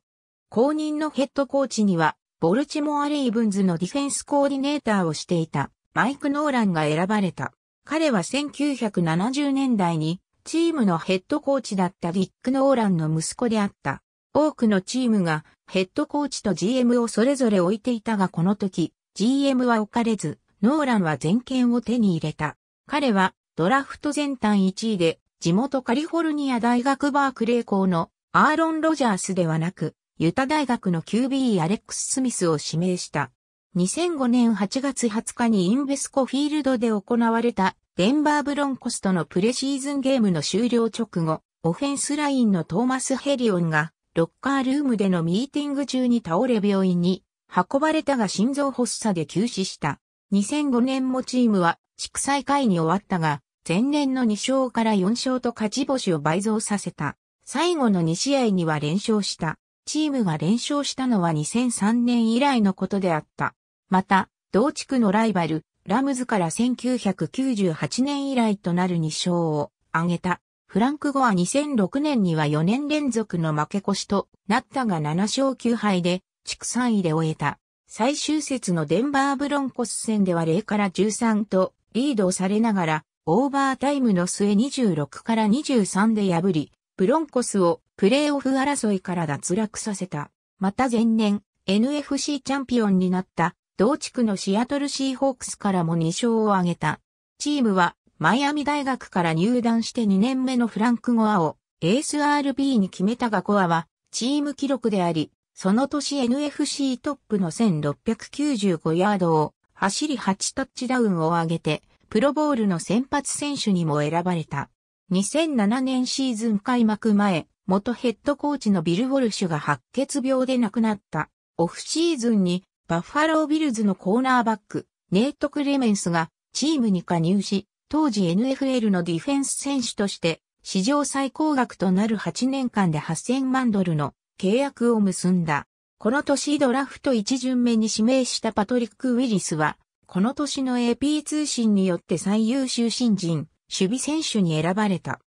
後任のヘッドコーチには、ボルチモア・レイブンズのディフェンスコーディネーターをしていたマイク・ノーランが選ばれた。彼は1970年代にチームのヘッドコーチだったディック・ノーランの息子であった。多くのチームがヘッドコーチと GM をそれぞれ置いていたがこの時、GM は置かれず、ノーランは全権を手に入れた。彼はドラフト全単1位で、地元カリフォルニア大学バークレー校のアーロン・ロジャースではなく、ユタ大学の QB アレックス・スミスを指名した。2005年8月20日にインベスコフィールドで行われたデンバーブロンコスとのプレシーズンゲームの終了直後、オフェンスラインのトーマス・ヘリオンが、ロッカールームでのミーティング中に倒れ病院に運ばれたが心臓発作で急死した。2005年もチームは地区最下位に終わったが、前年の2勝から4勝と勝ち星を倍増させた。最後の2試合には連勝した。チームが連勝したのは2003年以来のことであった。また、同地区のライバル、ラムズから1998年以来となる2勝を挙げた。フランク後は2006年には4年連続の負け越しとなったが7勝9敗で地区3位で終えた。最終節のデンバーブロンコス戦では0から13とリードをされながらオーバータイムの末26から23で破り、ブロンコスをプレーオフ争いから脱落させた。また前年 NFC チャンピオンになった同地区のシアトルシーホークスからも2勝を挙げた。チームはマイアミ大学から入団して2年目のフランク・ゴアをエース RB に決めたがゴアはチーム記録であり、その年 NFC トップの1695ヤードを走り8タッチダウンを上げて、プロボールの先発選手にも選ばれた。2007年シーズン開幕前、元ヘッドコーチのビル・ウォルシュが白血病で亡くなった。オフシーズンにバッファロービルズのコーナーバック、ネイト・クレメンスがチームに加入し、当時 NFL のディフェンス選手として史上最高額となる8年間で8000万ドルの契約を結んだ。この年ドラフト1巡目に指名したパトリック・ウィリスは、この年の AP 通信によって最優秀新人、守備選手に選ばれた。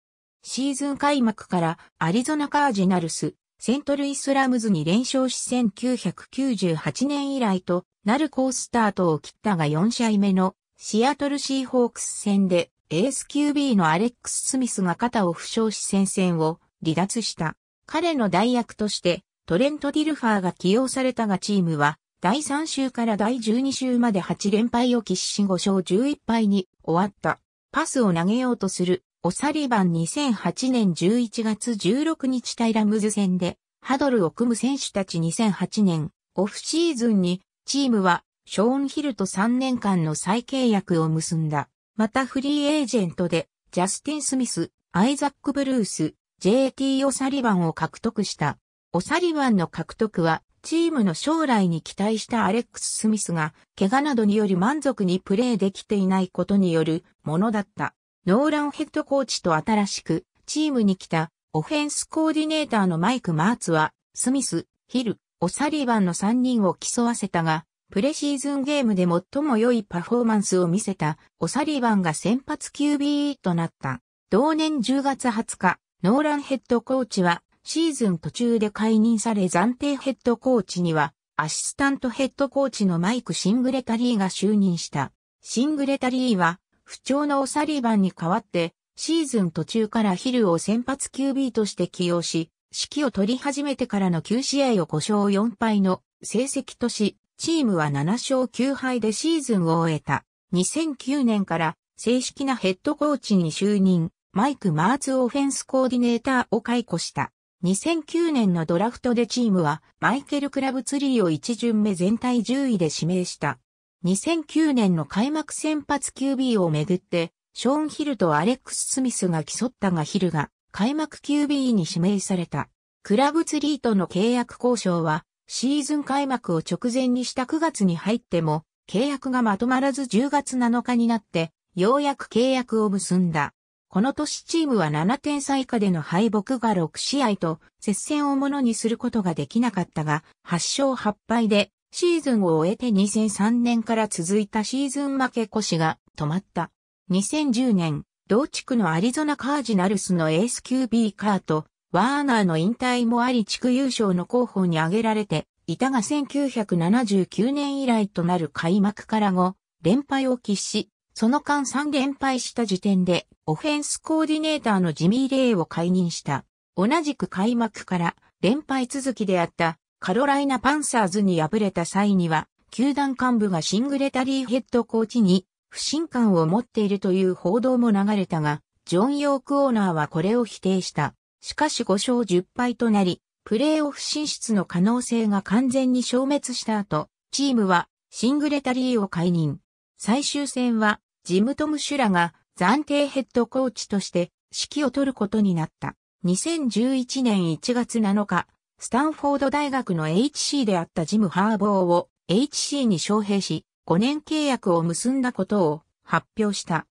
シーズン開幕からアリゾナカージナルス、セントルイスラムズに連勝し1998年以来となる好スタートを切ったが4試合目のシアトルシーホークス戦でエース QB のアレックス・スミスが肩を負傷し戦線を離脱した。彼の代役としてトレント・ディルファーが起用されたがチームは第3週から第12週まで8連敗を喫し5勝11敗に終わった。パスを投げようとするオサリバン2008年11月16日タイラムズ戦でハドルを組む選手たち2008年オフシーズンにチームはショーンヒルと3年間の再契約を結んだ。またフリーエージェントでジャスティン・スミス、アイザック・ブルース、JT オサリバンを獲得した。オサリバンの獲得は、チームの将来に期待したアレックス・スミスが、怪我などにより満足にプレーできていないことによるものだった。ノーランヘッドコーチと新しくチームに来たオフェンスコーディネーターのマイク・マーツは、スミス、ヒル、オサリバンの3人を競わせたが、プレシーズンゲームで最も良いパフォーマンスを見せたオサリバンが先発 q b となった。同年10月20日、ノーランヘッドコーチはシーズン途中で解任され暫定ヘッドコーチにはアシスタントヘッドコーチのマイク・シングレタリーが就任した。シングレタリーは不調のオサリバンに代わって、シーズン途中からヒルを先発 QB として起用し、指揮を取り始めてからの9試合を5勝4敗の成績とし、チームは7勝9敗でシーズンを終えた。2009年から正式なヘッドコーチに就任、マイク・マーツ・オフェンスコーディネーターを解雇した。2009年のドラフトでチームはマイケル・クラブツリーを一巡目全体10位で指名した。2009年の開幕先発 QB をめぐって、ショーン・ヒルとアレックス・スミスが競ったがヒルが開幕 QB に指名された。クラブツリーとの契約交渉は、シーズン開幕を直前にした9月に入っても、契約がまとまらず10月7日になって、ようやく契約を結んだ。この年チームは7点差以下での敗北が6試合と接戦をものにすることができなかったが、8勝8敗でシーズンを終えて2003年から続いたシーズン負け越しが止まった。2010年、同地区のアリゾナカージナルスのエース QB カート、ワーナーの引退もあり地区優勝の候補に挙げられて、いたが1979年以来となる開幕から後、連敗を喫し、その間3連敗した時点で、オフェンスコーディネーターのジミー・レイを解任した。同じく開幕から連敗続きであったカロライナパンサーズに敗れた際には、球団幹部がシングレタリーヘッドコーチに不信感を持っているという報道も流れたが、ジョン・ヨーク・オーナーはこれを否定した。しかし5勝10敗となり、プレーオフ進出の可能性が完全に消滅した後、チームはシングレタリーを解任。最終戦はジム・トム・シュラが暫定ヘッドコーチとして指揮を取ることになった。2011年1月7日、スタンフォード大学の HC であったジム・ハーボーを HC に招聘し、5年契約を結んだことを発表した。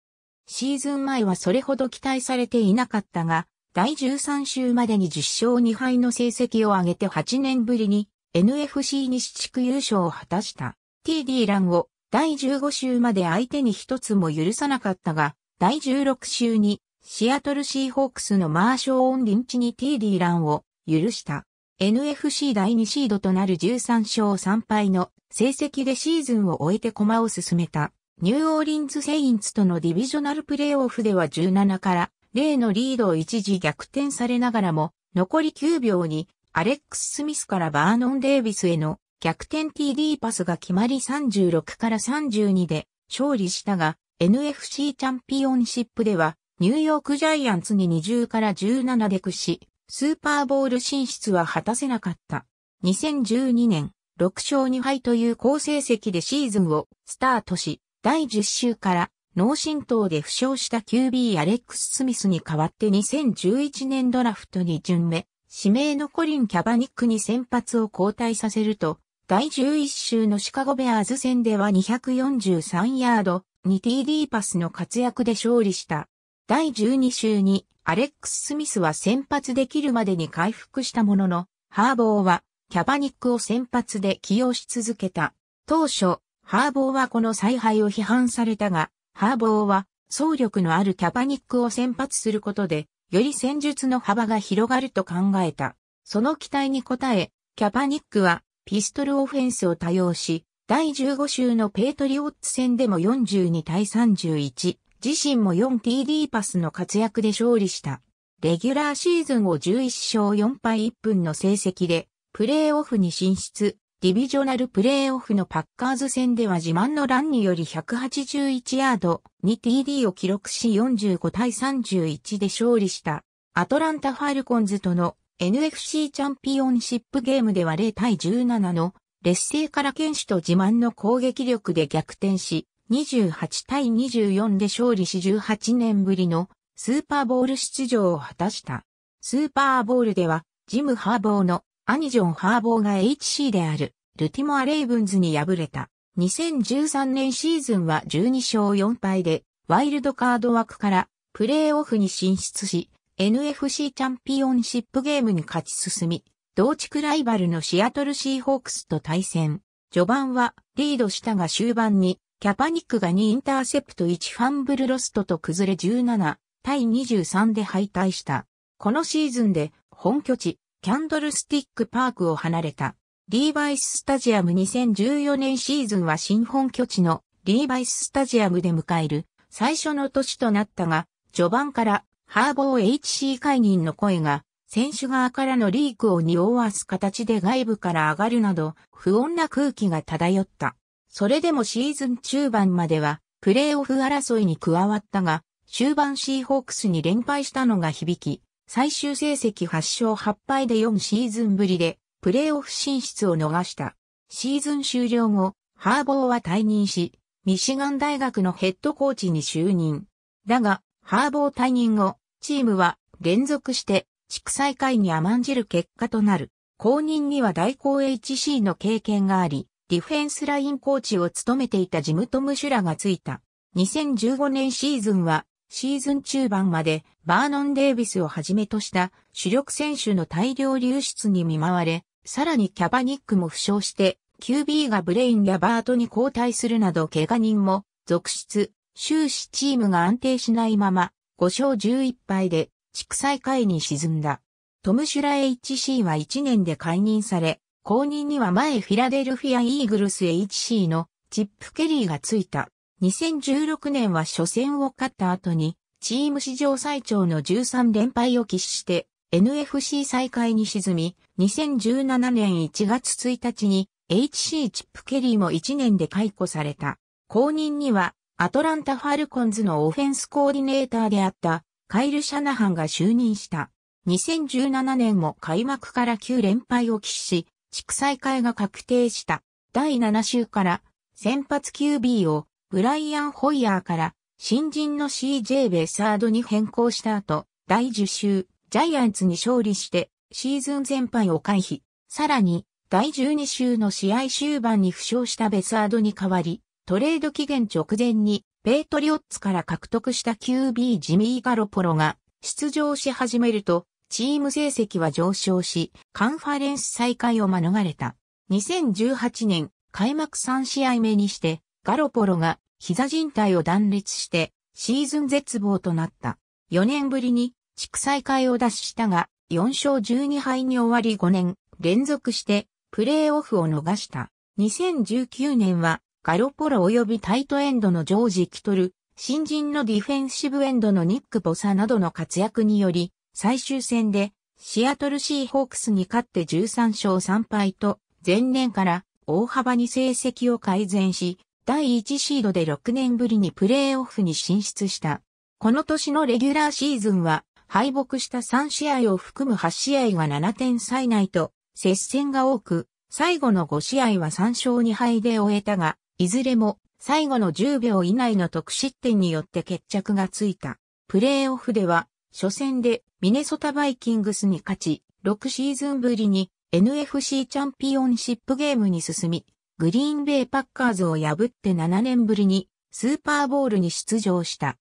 シーズン前はそれほど期待されていなかったが、第13週までに10勝2敗の成績を上げて8年ぶりに NFC 西地区優勝を果たした。TD ランを第15週まで相手に一つも許さなかったが、第16週にシアトルシーホークスのマーショー・オン・リンチに TD ランを許した。NFC 第2シードとなる13勝3敗の成績でシーズンを終えて駒を進めた。ニューオーリンズ・セインツとのディビジョナルプレーオフでは17から0のリードを一時逆転されながらも、残り9秒にアレックス・スミスからバーノン・デイビスへの逆転 TD パスが決まり36から32で勝利したが、NFC チャンピオンシップではニューヨークジャイアンツに20から17で屈し、スーパーボール進出は果たせなかった。2012年、6勝2敗という好成績でシーズンをスタートし、第10週から脳震盪で負傷した QB アレックス・スミスに代わって2011年ドラフトに巡目、指名のコリン・キャバニックに先発を交代させると、第11週のシカゴベアーズ戦では243ヤード、2TD パスの活躍で勝利した。第12週にアレックス・スミスは先発できるまでに回復したものの、ハーボーはキャバニックを先発で起用し続けた。当初、ハーボーはこの采配を批判されたが、ハーボーは総力のあるキャバニックを先発することで、より戦術の幅が広がると考えた。その期待に応え、キャバニックはピストルオフェンスを多用し、第15週のペイトリオッツ戦でも42対31、自身も 4TD パスの活躍で勝利した。レギュラーシーズンを11勝4敗1分の成績で、プレーオフに進出。ディビジョナルプレーオフのパッカーズ戦では自慢のランにより181ヤード 2TD を記録し45対31で勝利したアトランタ・ファルコンズとの NFC チャンピオンシップゲームでは0対17の劣勢から剣士と自慢の攻撃力で逆転し28対24で勝利し18年ぶりのスーパーボール出場を果たした。スーパーボールでは、ジム・ハーボーの兄ジョン・ハーボーが HC である、ルティモア・レイブンズに敗れた。2013年シーズンは12勝4敗で、ワイルドカード枠からプレーオフに進出し、NFC チャンピオンシップゲームに勝ち進み、同地区ライバルのシアトルシーホークスと対戦。序盤はリードしたが終盤にキャパニックが2インターセプト1ファンブルロストと崩れ17対23で敗退した。このシーズンで本拠地キャンドルスティックパークを離れた。リーバイススタジアム2014年シーズンは新本拠地のリーバイススタジアムで迎える最初の年となったが、序盤からハーボー HC 解任の声が選手側からのリークを匂わす形で外部から上がるなど不穏な空気が漂った。それでもシーズン中盤までは、プレーオフ争いに加わったが、終盤シーホークスに連敗したのが響き、最終成績8勝8敗で4シーズンぶりで、プレーオフ進出を逃した。シーズン終了後、ハーボーは退任し、ミシガン大学のヘッドコーチに就任。だが、ハーボー退任後、チームは連続して地区再開に甘んじる結果となる。後任には大工 HC の経験があり、ディフェンスラインコーチを務めていたジム・トム・シュラがついた。2015年シーズンは、シーズン中盤までバーノン・デイビスをはじめとした主力選手の大量流出に見舞われ、さらにキャバニックも負傷して、QB がブレイン・やバートに交代するなど怪我人も続出、終始チームが安定しないまま、5勝11敗で地区最下位に沈んだ。トム・シュラ HC は1年で解任され、後任には前フィラデルフィア・イーグルス HC のチップ・ケリーがついた。2016年は初戦を勝った後に、チーム史上最長の13連敗を喫して、NFC 再開に沈み、2017年1月1日に HC チップ・ケリーも1年で解雇された。後任には、アトランタ・ファルコンズのオフェンスコーディネーターであったカイル・シャナハンが就任した。2017年も開幕から9連敗を喫し、畜再会が確定した第7週から先発 QB をブライアン・ホイヤーから新人の CJ ベサードに変更した後、第10週、ジャイアンツに勝利してシーズン全敗を回避。さらに、第12週の試合終盤に負傷したベサードに代わり、トレード期限直前に、ペイトリオッツから獲得した QB ジミー・ガロポロが出場し始めると、チーム成績は上昇し、カンファレンス再開を免れた。2018年、開幕3試合目にして、ガロポロが膝靭帯を断裂して、シーズン絶望となった。4年ぶりに地区再開を脱したが、4勝12敗に終わり5年連続してプレーオフを逃した。2019年はガロポロ及びタイトエンドのジョージ・キトル、新人のディフェンシブエンドのニック・ボサなどの活躍により、最終戦でシアトルシーホークスに勝って13勝3敗と前年から大幅に成績を改善し、第1シードで6年ぶりにプレーオフに進出した。この年のレギュラーシーズンは、敗北した3試合を含む8試合は7点差以内と、接戦が多く、最後の5試合は3勝2敗で終えたが、いずれも最後の10秒以内の得失点によって決着がついた。プレーオフでは初戦でミネソタバイキングスに勝ち、6シーズンぶりに NFC チャンピオンシップゲームに進み、グリーンベイパッカーズを破って7年ぶりにスーパーボールに出場した。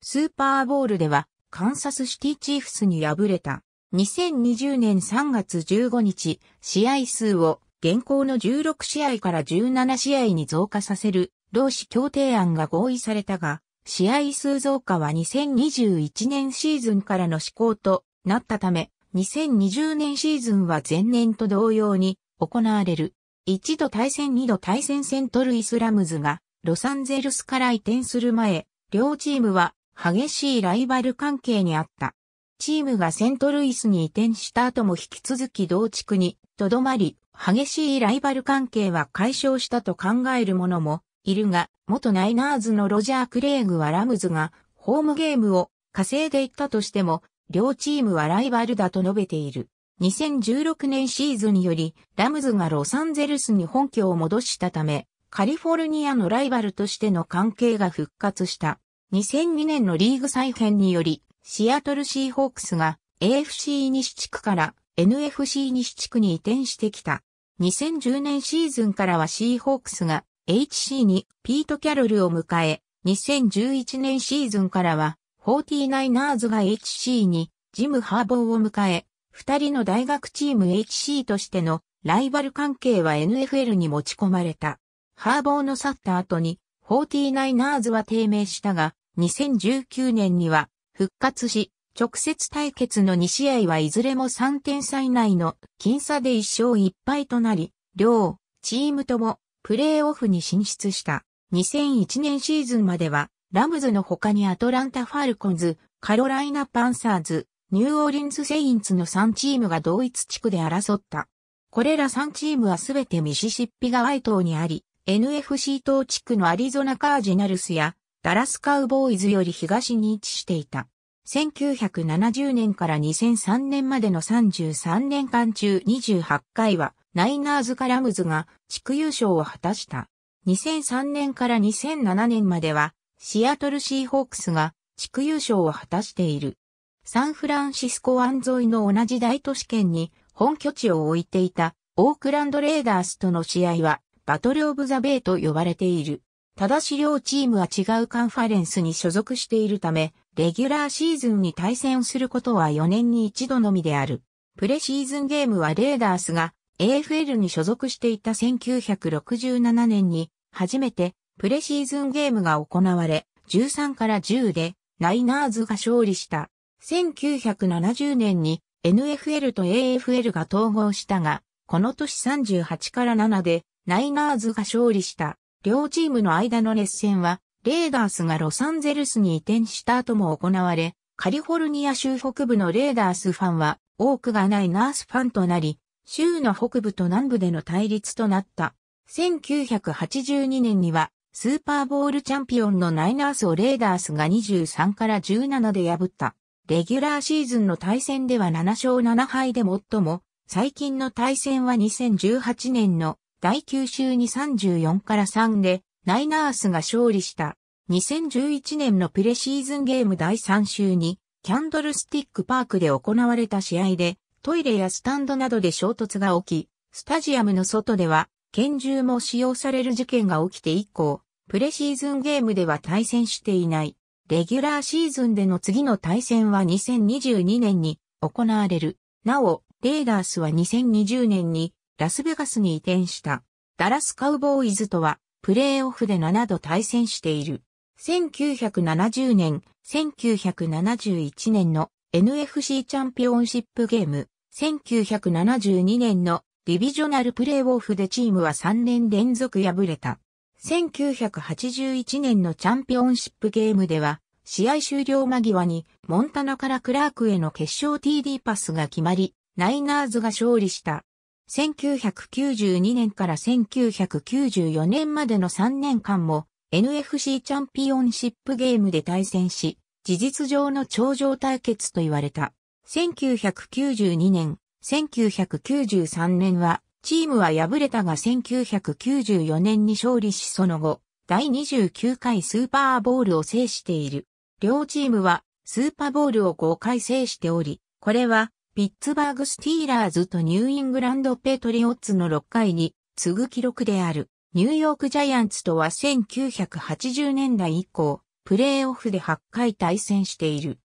スーパーボールではカンサスシティチーフスに敗れた。2020年3月15日、試合数を現行の16試合から17試合に増加させる、労使協定案が合意されたが、試合数増加は2021年シーズンからの施行となったため、2020年シーズンは前年と同様に行われる。一度対戦二度対戦セントルイスラムズがロサンゼルスから移転する前、両チームは激しいライバル関係にあった。チームがセントルイスに移転した後も引き続き同地区にとどまり、激しいライバル関係は解消したと考えるものもいるが、元ナイナーズのロジャー・クレイグはラムズがホームゲームを稼いでいったとしても、両チームはライバルだと述べている。2016年シーズンより、ラムズがロサンゼルスに本拠を戻したため、カリフォルニアのライバルとしての関係が復活した。2002年のリーグ再編により、シアトルシーホークスが AFC 西地区から NFC 西地区に移転してきた。2010年シーズンからはシーホークスが HC にピート・キャロルを迎え、2011年シーズンからは、49ers が HC にジム・ハーボーを迎え、二人の大学チーム HC としてのライバル関係は NFL に持ち込まれた。ハーボーの去った後に、49ers は低迷したが、2019年には復活し、直接対決の2試合はいずれも3点差以内の僅差で1勝1敗となり、両チームともプレーオフに進出した。2001年シーズンまでは、ラムズの他にアトランタ・ファルコンズ、カロライナ・パンサーズ、ニューオーリンズ・セインツの3チームが同一地区で争った。これら3チームはすべてミシシッピ川愛島にあり、NFC 島地区のアリゾナ・カージナルスやダラス・カウボーイズより東に位置していた。1970年から2003年までの33年間中28回はナイナーズ・カラムズが地区優勝を果たした。2003年から2007年までは、シアトルシーホークスが地区優勝を果たしている。サンフランシスコ湾沿いの同じ大都市圏に本拠地を置いていたオークランドレーダースとの試合はバトルオブザベイと呼ばれている。ただし両チームは違うカンファレンスに所属しているため、レギュラーシーズンに対戦することは4年に一度のみである。プレシーズンゲームはレーダースが AFL に所属していた1967年に初めてプレシーズンゲームが行われ13から10でナイナーズが勝利した。1970年に NFL と AFL が統合したが、この年38から7でナイナーズが勝利した。両チームの間の熱戦は、レーダースがロサンゼルスに移転した後も行われ、カリフォルニア州北部のレーダースファンは多くがないナースファンとなり、州の北部と南部での対立となった。1982年には、スーパーボールチャンピオンのナイナースをレーダースが23から17で破った。レギュラーシーズンの対戦では7勝7敗で最も、最近の対戦は2018年の第9週に34から3で、ナイナースが勝利した。2011年のプレシーズンゲーム第3週に、キャンドルスティックパークで行われた試合で、トイレやスタンドなどで衝突が起き、スタジアムの外では拳銃も使用される事件が起きて以降、プレシーズンゲームでは対戦していない。レギュラーシーズンでの次の対戦は2022年に行われる。なお、レーダースは2020年にラスベガスに移転した。ダラスカウボーイズとはプレーオフで7度対戦している。1970年、1971年の NFC チャンピオンシップゲーム、1972年のディビジョナルプレーオフでチームは3年連続敗れた。1981年のチャンピオンシップゲームでは、試合終了間際にモンタナからクラークへの決勝 TD パスが決まり、ナイナーズが勝利した。1992年から1994年までの3年間も NFC チャンピオンシップゲームで対戦し、事実上の頂上対決と言われた。1992年、1993年は、チームは敗れたが1994年に勝利しその後、第29回スーパーボールを制している。両チームはスーパーボールを5回制しており、これはピッツバーグスティーラーズとニューイングランドペトリオッツの6回に次ぐ記録である。ニューヨークジャイアンツとは1980年代以降、プレーオフで8回対戦している。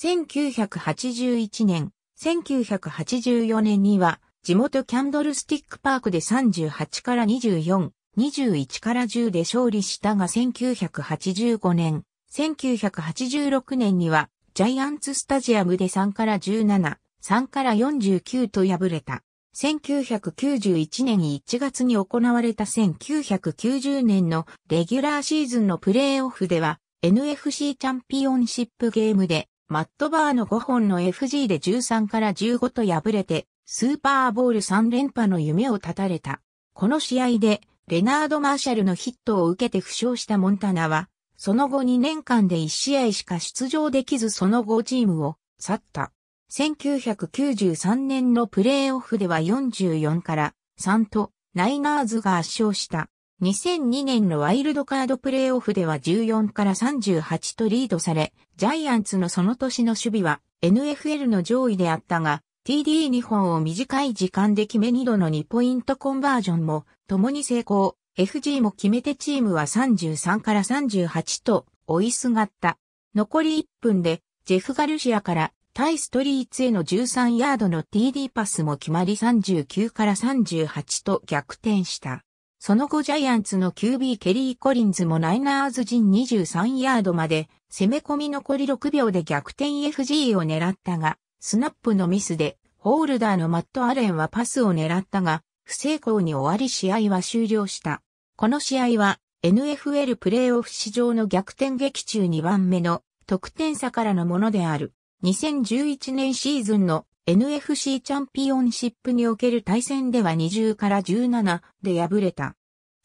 1981年、1984年には、地元キャンドルスティックパークで38から24、21から10で勝利したが1985年、1986年にはジャイアンツスタジアムで3から17、3から49と敗れた。1991年1月に行われた1990年のレギュラーシーズンのプレーオフでは NFC チャンピオンシップゲームでマットバーの5本の FG で13から15と敗れて、スーパーボール3連覇の夢を絶たれた。この試合で、レナード・マーシャルのヒットを受けて負傷したモンタナは、その後2年間で1試合しか出場できずその後チームを去った。1993年のプレーオフでは44から3とナイナーズが圧勝した。2002年のワイルドカードプレイオフでは14から38とリードされ、ジャイアンツのその年の守備は NFL の上位であったが、TD2 本を短い時間で決め2度の2ポイントコンバージョンも共に成功、FG も決めてチームは33から38と追いすがった。残り1分でジェフ・ガルシアから対ストリーツへの13ヤードの TD パスも決まり39から38と逆転した。その後ジャイアンツの QB ケリー・コリンズもナイナーズ陣23ヤードまで攻め込み残り6秒で逆転 FG を狙ったが、スナップのミスでホールダーのマット・アレンはパスを狙ったが、不成功に終わり試合は終了した。この試合は NFL プレーオフ史上の逆転劇中2番目の得点差からのものである。2011年シーズンの NFC チャンピオンシップにおける対戦では20から17で敗れた。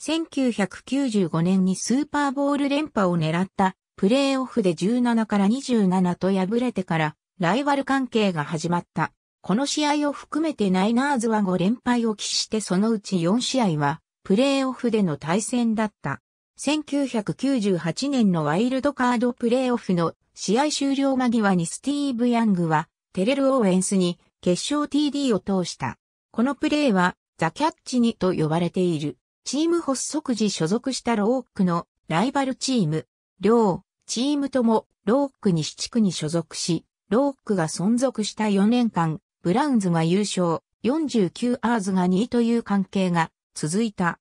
1995年にスーパーボール連覇を狙ったプレーオフで17から27と敗れてからライバル関係が始まった。この試合を含めてナイナーズは5連敗を喫してそのうち4試合はプレーオフでの対戦だった。1998年のワイルドカードプレーオフの試合終了間際にスティーブ・ヤングはテレル・オーエンスに決勝 TD を通した。このプレーはザ・キャッチにと呼ばれている。チーム発足時所属したローックのライバルチーム。両チームともローック西地区に所属し、ローックが存続した4年間、ブラウンズが優勝、49アーズが2位という関係が続いた。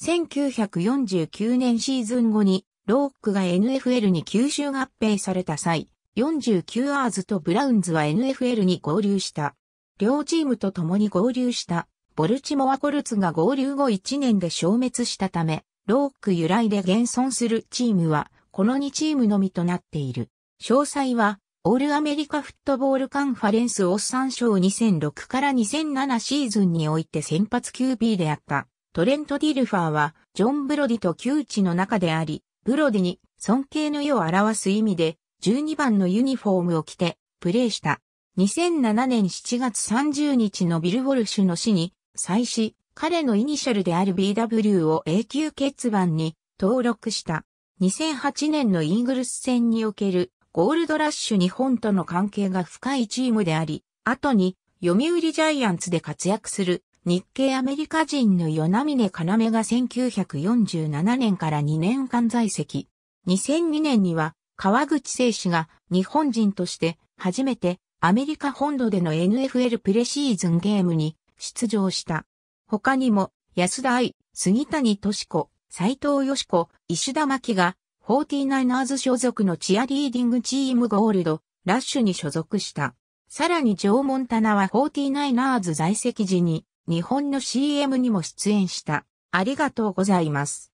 1949年シーズン後にローックが NFL に吸収合併された際、49アーズとブラウンズは NFL に合流した。両チームと共に合流した、ボルチモアコルツが合流後1年で消滅したため、ローク由来で現存するチームは、この2チームのみとなっている。詳細は、オールアメリカフットボールカンファレンスオサン賞2006から2007シーズンにおいて先発 QB であった。トレント・ディルファーは、ジョン・ブロディと旧知の中であり、ブロディに尊敬の意を表す意味で、12番のユニフォームを着てプレーした。2007年7月30日のビル・ウォルシュの死に際し、彼のイニシャルである BW を永久欠番に登録した。2008年のイーグルス戦におけるゴールドラッシュ日本との関係が深いチームであり、後に読売ジャイアンツで活躍する日系アメリカ人のヨナミネ・カナメが1947年から2年間在籍。2002年には川口聖氏が日本人として初めてアメリカ本土での NFL プレシーズンゲームに出場した。他にも安田愛、杉谷敏子、斎藤義子、石田紀が 49ers 所属のチアリーディングチームゴールド、ラッシュに所属した。さらにジョー・モンタナは 49ers 在籍時に日本の CM にも出演した。ありがとうございます。